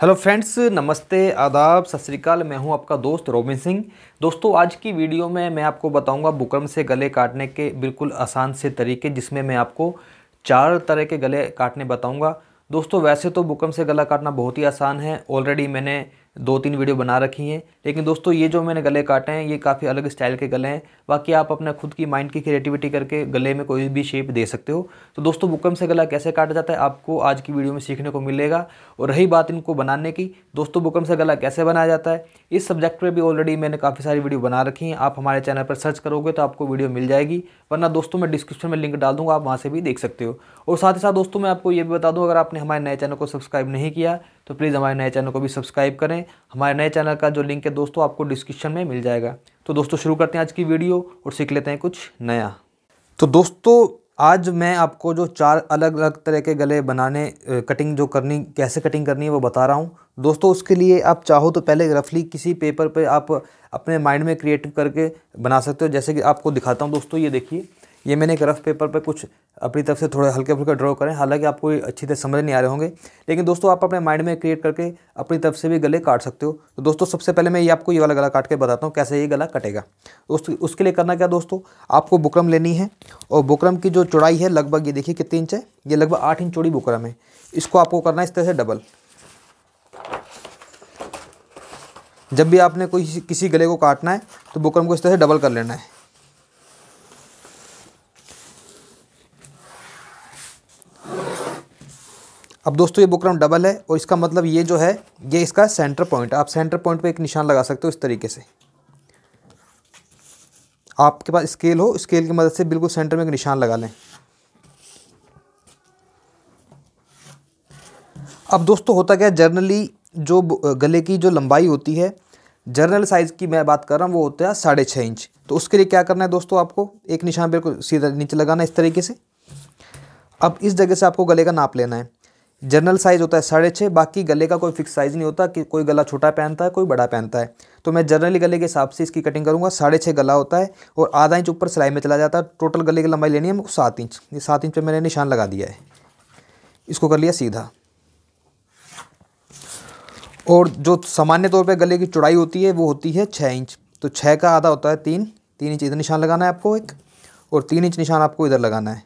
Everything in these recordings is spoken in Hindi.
हेलो फ्रेंड्स नमस्ते आदाब सत श्रीकाल मैं हूं आपका दोस्त रोबिन सिंह दोस्तों आज की वीडियो में मैं आपको बताऊंगा बुकरम से गले काटने के बिल्कुल आसान से तरीके जिसमें मैं आपको चार तरह के गले काटने बताऊंगा दोस्तों वैसे तो बुकरम से गला काटना बहुत ही आसान है ऑलरेडी मैंने दो तीन वीडियो बना रखी हैं लेकिन दोस्तों ये जो मैंने गले काटे हैं ये काफ़ी अलग स्टाइल के गले हैं बाकी आप अपने खुद की माइंड की क्रिएटिविटी करके गले में कोई भी शेप दे सकते हो तो दोस्तों बुकम से गला कैसे काटा जाता है आपको आज की वीडियो में सीखने को मिलेगा और रही बात इनको बनाने की दोस्तों बुकम से गला कैसे बनाया जाता है इस सब्जेक्ट पर भी ऑलरेडी मैंने काफ़ी सारी वीडियो बना रखी हैं आप हमारे चैनल पर सर्च करोगे तो आपको वीडियो मिल जाएगी वरना दोस्तों मैं डिस्क्रिप्शन में लिंक डाल दूँगा आप वहाँ से भी देख सकते हो और साथ ही साथ दोस्तों मैं आपको ये भी बता दूँ अगर आपने हमारे नए चैनल को सब्सक्राइब नहीं किया तो प्लीज़ हमारे नए चैनल को भी सब्सक्राइब करें हमारे नए चैनल का जो लिंक है दोस्तों आपको डिस्क्रिप्शन में मिल जाएगा तो दोस्तों शुरू करते हैं आज की वीडियो और सीख लेते हैं कुछ नया तो दोस्तों आज मैं आपको जो चार अलग अलग तरह के गले बनाने कटिंग जो करनी कैसे कटिंग करनी है वो बता रहा हूँ दोस्तों उसके लिए आप चाहो तो पहले रफली किसी पेपर पे आप अपने माइंड में क्रिएटिव करके बना सकते हो जैसे कि आपको दिखाता हूँ दोस्तों ये देखिए ये मैंने एक रफ़ पेपर पर कुछ अपनी तरफ से थोड़े हल्के फुल्के ड्रॉ करें हालांकि आपको अच्छी तरह समझ नहीं आ रहे होंगे लेकिन दोस्तों आप अपने माइंड में क्रिएट करके अपनी तरफ से भी गले काट सकते हो तो दोस्तों सबसे पहले मैं ये आपको ये वाला गला काट के बताता हूँ कैसे ये गला कटेगा दोस्तों उसके लिए करना क्या दोस्तों आपको बुकरम लेनी है और बुकरम की जो चौड़ाई है लगभग ये देखिए कितनी इंच है ये लगभग आठ इंच चौड़ी बुकरम है इसको आपको करना है इस तरह से डबल जब भी आपने कोई किसी गले को काटना है तो बुकरम को इस तरह से डबल कर लेना है अब दोस्तों ये बुकरम डबल है और इसका मतलब ये जो है ये इसका सेंटर पॉइंट आप सेंटर पॉइंट पे एक निशान लगा सकते हो इस तरीके से आपके पास स्केल हो स्केल की मदद से बिल्कुल सेंटर में एक निशान लगा लें अब दोस्तों होता क्या है जर्नली जो गले की जो लंबाई होती है जर्नल साइज़ की मैं बात कर रहा हूँ वो होता है साढ़े छः इंच तो उसके लिए क्या करना है दोस्तों आपको एक निशान बिल्कुल सीधा नीचे लगाना इस तरीके से अब इस जगह से आपको गले का नाप लेना है जनरल साइज़ होता है साढ़े छः बाकी गले का कोई फिक्स साइज़ नहीं होता कि कोई गला छोटा पहनता है कोई बड़ा पहनता है तो मैं जनरली गले के हिसाब से इसकी कटिंग करूँगा साढ़े छः गला होता है और आधा इंच ऊपर सिलाई में चला जाता है टोटल गले की लंबाई लेनी है हमको सात इंच ये सात इंच पर मैंने निशान लगा दिया है इसको कर लिया सीधा और जो सामान्य तौर पर गले की चौड़ाई होती है वो होती है छः इंच तो छः का आधा होता है तीन तीन इंच इधर निशान लगाना है आपको एक और तीन इंच निशान आपको इधर लगाना है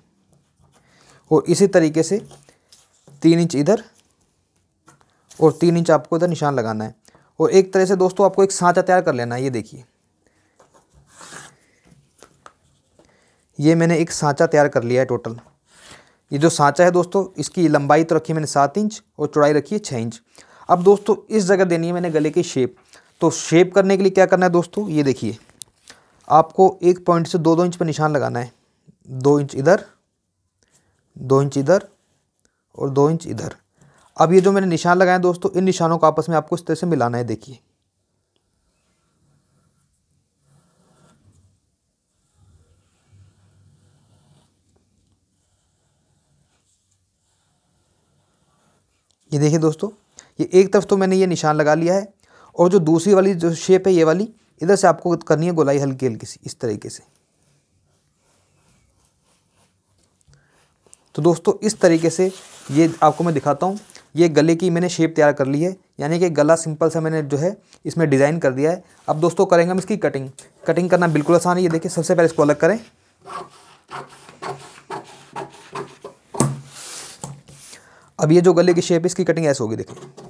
और इसी तरीके से तीन इंच इधर और तीन इंच आपको इधर निशान लगाना है और एक तरह से दोस्तों आपको एक साँचा तैयार कर लेना है ये देखिए ये मैंने एक साँचा तैयार कर लिया है टोटल ये जो साँचा है दोस्तों इसकी लंबाई तो रखी मैंने सात इंच और चौड़ाई रखी है छः इंच अब दोस्तों इस जगह देनी है मैंने गले की शेप तो शेप करने के लिए क्या करना है दोस्तों ये देखिए आपको एक पॉइंट से दो दो इंच पर निशान लगाना है दो इंच इधर दो इंच इधर और दो इंच इधर अब ये जो मैंने निशान लगाए दोस्तों इन निशानों को आपस में आपको इस तरह से मिलाना है देखिए ये देखिए दोस्तों ये एक तरफ तो मैंने ये निशान लगा लिया है और जो दूसरी वाली जो शेप है ये वाली इधर से आपको करनी है गोलाई हल्की हल्की सी इस तरीके से तो दोस्तों इस तरीके से ये आपको मैं दिखाता हूँ ये गले की मैंने शेप तैयार कर ली है यानी कि गला सिंपल सा मैंने जो है इसमें डिज़ाइन कर दिया है अब दोस्तों करेंगे हम इसकी कटिंग कटिंग करना बिल्कुल आसान है ये देखिए सबसे पहले इसको अलग करें अब ये जो गले की शेप है इसकी कटिंग ऐसे होगी देखिए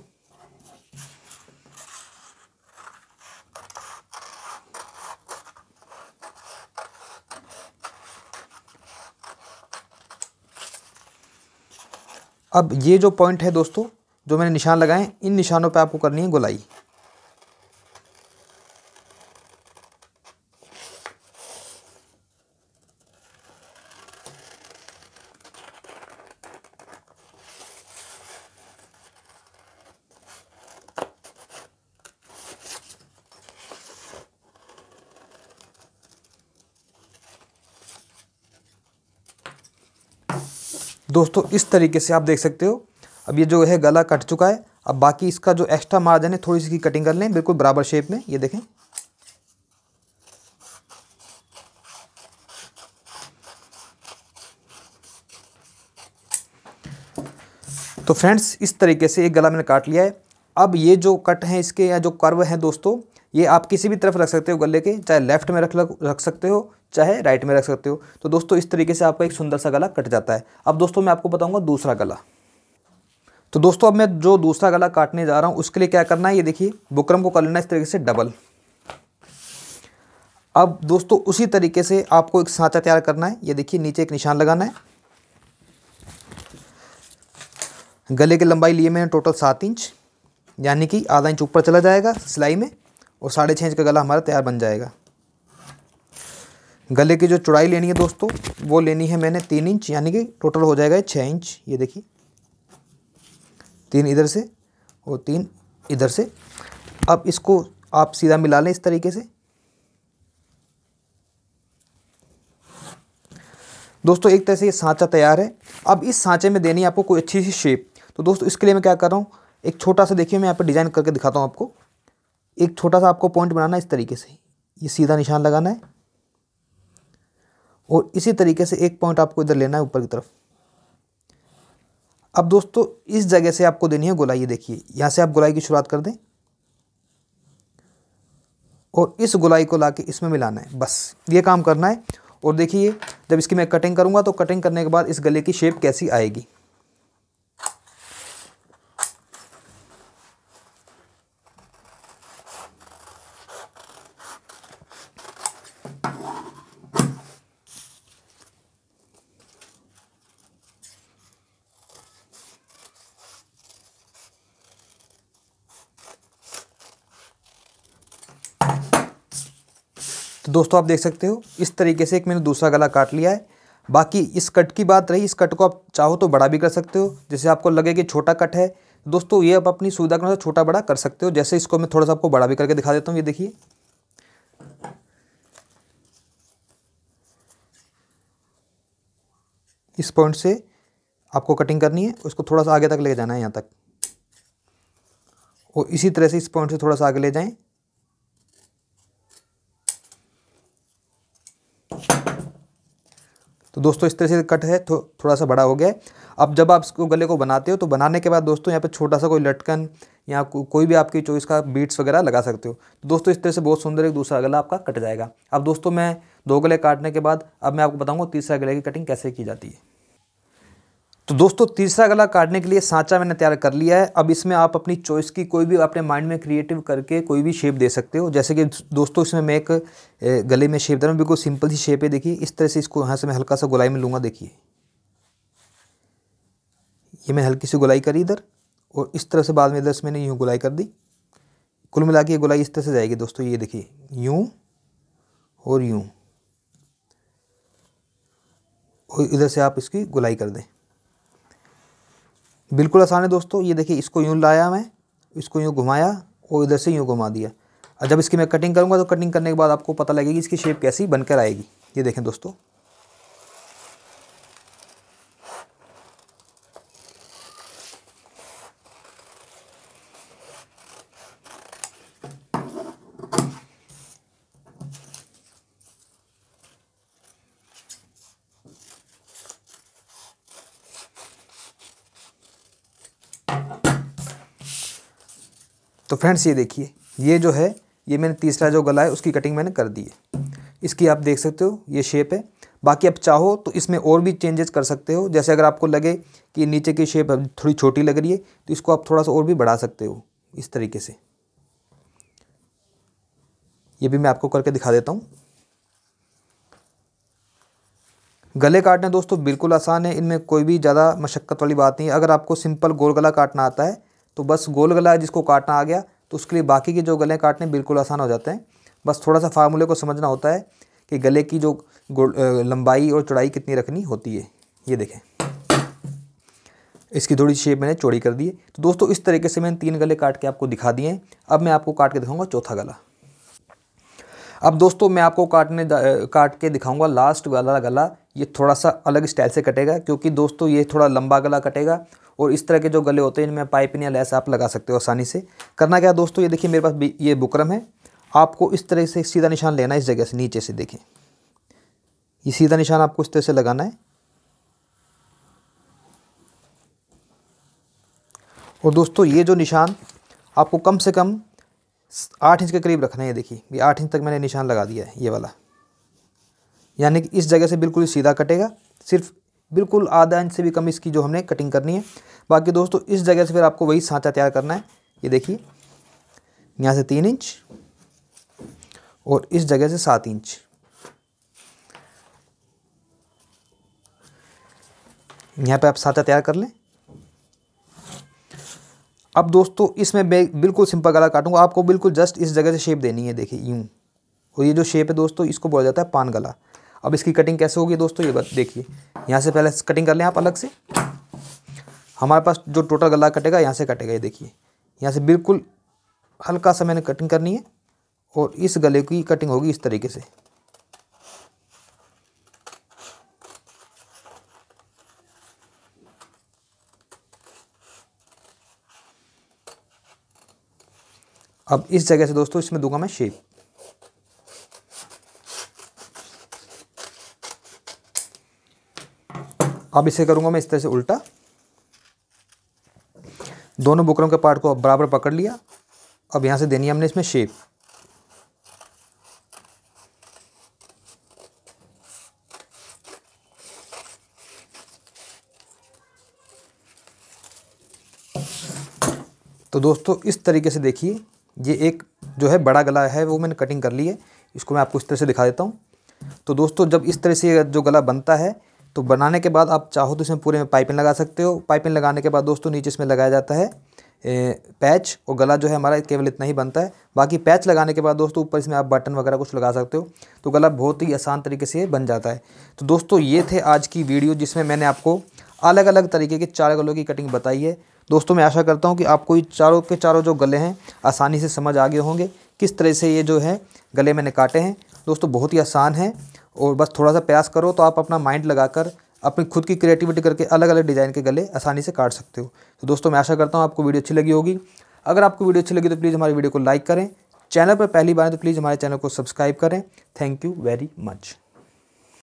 अब ये जो पॉइंट है दोस्तों जो मैंने निशान लगाए इन निशानों पे आपको करनी है गुलाई दोस्तों इस तरीके से आप देख सकते हो अब ये जो है गला कट चुका है अब बाकी इसका जो एक्स्ट्रा मार्जिन है थोड़ी सी कटिंग कर लें बिल्कुल बराबर शेप में ये देखें तो फ्रेंड्स इस तरीके से एक गला मैंने काट लिया है अब ये जो कट हैं इसके या जो कर्व हैं दोस्तों ये आप किसी भी तरफ रख सकते हो गले के चाहे लेफ्ट में रख रख सकते हो चाहे राइट में रख सकते हो तो दोस्तों इस तरीके से आपका एक सुंदर सा गला कट जाता है अब दोस्तों मैं आपको बताऊंगा दूसरा गला तो दोस्तों अब मैं जो दूसरा गला काटने जा रहा हूँ उसके लिए क्या करना है ये देखिए बुकरम को कर लेना इस तरीके से डबल अब दोस्तों उसी तरीके से आपको एक सांचा तैयार करना है ये देखिए नीचे एक निशान लगाना है गले की लंबाई लिए मैंने टोटल सात इंच यानी कि आधा इंच ऊपर चला जाएगा सिलाई में और साढ़े छः इंच का गला हमारा तैयार बन जाएगा गले की जो चौड़ाई लेनी है दोस्तों वो लेनी है मैंने तीन इंच यानी कि टोटल हो जाएगा छः इंच ये देखिए तीन इधर से और तीन इधर से अब इसको आप सीधा मिला लें इस तरीके से दोस्तों एक तरह से ये सांचा तैयार है अब इस सांचे में देनी है आपको कोई अच्छी सी शेप तो दोस्तों इसके लिए मैं क्या कर रहा हूँ एक छोटा सा देखिए मैं यहाँ पर डिज़ाइन करके दिखाता हूँ आपको एक छोटा सा आपको पॉइंट बनाना है इस तरीके से ये सीधा निशान लगाना है और इसी तरीके से एक पॉइंट आपको इधर लेना है ऊपर की तरफ अब दोस्तों इस जगह से आपको देनी है गोलाई ये देखिए यहाँ से आप गोलाई की शुरुआत कर दें और इस गोलाई को ला के इसमें मिलाना है बस ये काम करना है और देखिए जब इसकी मैं कटिंग करूँगा तो कटिंग करने के बाद इस गले की शेप कैसी आएगी तो दोस्तों आप देख सकते हो इस तरीके से एक मैंने दूसरा गला काट लिया है बाकी इस कट की बात रही इस कट को आप चाहो तो बड़ा भी कर सकते हो जैसे आपको लगे कि छोटा कट है दोस्तों ये आप अपनी सुविधा के अनुसार छोटा बड़ा कर सकते हो जैसे इसको मैं थोड़ा सा आपको बड़ा भी करके दिखा देता हूँ ये देखिए इस पॉइंट से आपको कटिंग करनी है उसको थोड़ा सा आगे तक ले जाना है यहाँ तक और इसी तरह से इस पॉइंट से थोड़ा सा आगे ले जाएं तो दोस्तों इस तरह से कट है थो, थोड़ा सा बड़ा हो गया है अब जब आप इसको गले को बनाते हो तो बनाने के बाद दोस्तों यहाँ पे छोटा सा कोई लटकन या को, कोई भी आपकी चॉइस का बीट्स वगैरह लगा सकते हो तो दोस्तों इस तरह से बहुत सुंदर एक दूसरा गला आपका कट जाएगा अब दोस्तों मैं दो गले काटने के बाद अब मैं आपको बताऊँगा तीसरा गले की कटिंग कैसे की जाती है तो दोस्तों तीसरा गला काटने के लिए सांचा मैंने तैयार कर लिया है अब इसमें आप अपनी चॉइस की कोई भी अपने माइंड में क्रिएटिव करके कोई भी शेप दे सकते हो जैसे कि दोस्तों इसमें मैं एक गले में शेप दे रहा हूँ बिल्कुल सिंपल सी शेप है देखिए इस तरह से इसको यहाँ से मैं हल्का सा गुलाई में लूँगा देखिए ये मैं हल्की सी गुलाई करी इधर और इस तरह से बाद में इधर से मैंने यूँ गुलाई कर दी कुल मिला के गुलाई इस तरह से जाएगी दोस्तों ये देखिए यूँ और यूँ और इधर से आप इसकी गुलाई कर दें बिल्कुल आसान है दोस्तों ये देखिए इसको यूँ लाया मैं इसको यूँ घुमाया और इधर से यूँ घुमा दिया और जब इसकी मैं कटिंग करूँगा तो कटिंग करने के बाद आपको पता लगेगी इसकी शेप कैसी बनकर आएगी ये देखें दोस्तों तो फ्रेंड्स ये देखिए ये जो है ये मैंने तीसरा जो गला है उसकी कटिंग मैंने कर दी है इसकी आप देख सकते हो ये शेप है बाकी आप चाहो तो इसमें और भी चेंजेस कर सकते हो जैसे अगर आपको लगे कि नीचे की शेप थोड़ी छोटी लग रही है तो इसको आप थोड़ा सा और भी बढ़ा सकते हो इस तरीके से ये भी मैं आपको करके दिखा देता हूँ गले काटना दोस्तों बिल्कुल आसान है इनमें कोई भी ज़्यादा मशक्क़त वाली बात नहीं है अगर आपको सिंपल गोल गला काटना आता है तो बस गोल गला है जिसको काटना आ गया तो उसके लिए बाकी के जो गले काटने बिल्कुल आसान हो जाते हैं बस थोड़ा सा फार्मूले को समझना होता है कि गले की जो लंबाई और चौड़ाई कितनी रखनी होती है ये देखें इसकी थोड़ी शेप मैंने चौड़ी कर दी है तो दोस्तों इस तरीके से मैंने तीन गले काट के आपको दिखा दिए हैं अब मैं आपको काट के दिखाऊंगा चौथा गला अब दोस्तों मैं आपको काटने काट के दिखाऊंगा लास्ट वाला गला ये थोड़ा सा अलग स्टाइल से कटेगा क्योंकि दोस्तों ये थोड़ा लंबा गला कटेगा और इस तरह के जो गले होते हैं इनमें पाइपिंग या लैस आप लगा सकते हो आसानी से करना क्या दोस्तों ये देखिए मेरे पास ये बुकरम है आपको इस तरह से सीधा निशान लेना है इस जगह से नीचे से देखें ये सीधा निशान आपको इस तरह से लगाना है और दोस्तों ये जो निशान आपको कम से कम आठ इंच के करीब रखना है ये देखिए ये आठ इंच तक मैंने निशान लगा दिया है ये वाला यानी कि इस जगह से बिल्कुल सीधा कटेगा सिर्फ बिल्कुल आधा इंच से भी कम इसकी जो हमने कटिंग करनी है बाकी दोस्तों इस जगह से फिर आपको वही सांचा तैयार करना है ये देखिए यहाँ से तीन इंच और इस जगह से सात इंच यहाँ पे आप सांचा तैयार कर लें अब दोस्तों इसमें बिल्कुल सिंपल गला काटूंगा आपको बिल्कुल जस्ट इस जगह से शेप देनी है देखिए यूँ और ये जो शेप है दोस्तों इसको बोला जाता है पान गला अब इसकी कटिंग कैसे होगी दोस्तों ये बात देखिए यहाँ से पहले कटिंग कर लें आप अलग से हमारे पास जो टोटल गला कटेगा यहाँ से कटेगा ये देखिए यहाँ से बिल्कुल हल्का सा मैंने कटिंग करनी है और इस गले की कटिंग होगी इस तरीके से अब इस जगह से दोस्तों इसमें दूंगा मैं शेप अब इसे करूंगा मैं इस तरह से उल्टा दोनों बुकरों के पार्ट को बराबर पकड़ लिया अब यहां से देनी हमने इसमें शेप तो दोस्तों इस तरीके से देखिए ये एक जो है बड़ा गला है वो मैंने कटिंग कर ली है इसको मैं आपको इस तरह से दिखा देता हूँ तो दोस्तों जब इस तरह से जो गला बनता है तो बनाने के बाद आप चाहो तो इसमें पूरे में पाइपिंग लगा सकते हो पाइपिंग लगाने के बाद दोस्तों नीचे इसमें लगाया जाता है पैच और गला जो है हमारा केवल इतना ही बनता है बाकी पैच लगाने के बाद दोस्तों ऊपर इसमें आप बटन वगैरह कुछ लगा सकते हो तो गला बहुत ही आसान तरीके से बन जाता है तो दोस्तों ये थे आज की वीडियो जिसमें मैंने आपको अलग अलग तरीके के चार गलों की कटिंग बताई है दोस्तों मैं आशा करता हूँ कि आपको ये चारों के चारों जो गले हैं आसानी से समझ आ गए होंगे किस तरह से ये जो है गले मैंने काटे हैं दोस्तों बहुत ही आसान है और बस थोड़ा सा प्रयास करो तो आप अपना माइंड लगाकर अपनी खुद की क्रिएटिविटी करके अलग अलग डिज़ाइन के गले आसानी से काट सकते हो तो दोस्तों मैं आशा करता हूँ आपको वीडियो अच्छी लगी होगी अगर आपको वीडियो अच्छी लगी तो प्लीज़ हमारी वीडियो को लाइक करें चैनल पर पहली बार तो प्लीज़ हमारे चैनल को सब्सक्राइब करें थैंक यू वेरी मच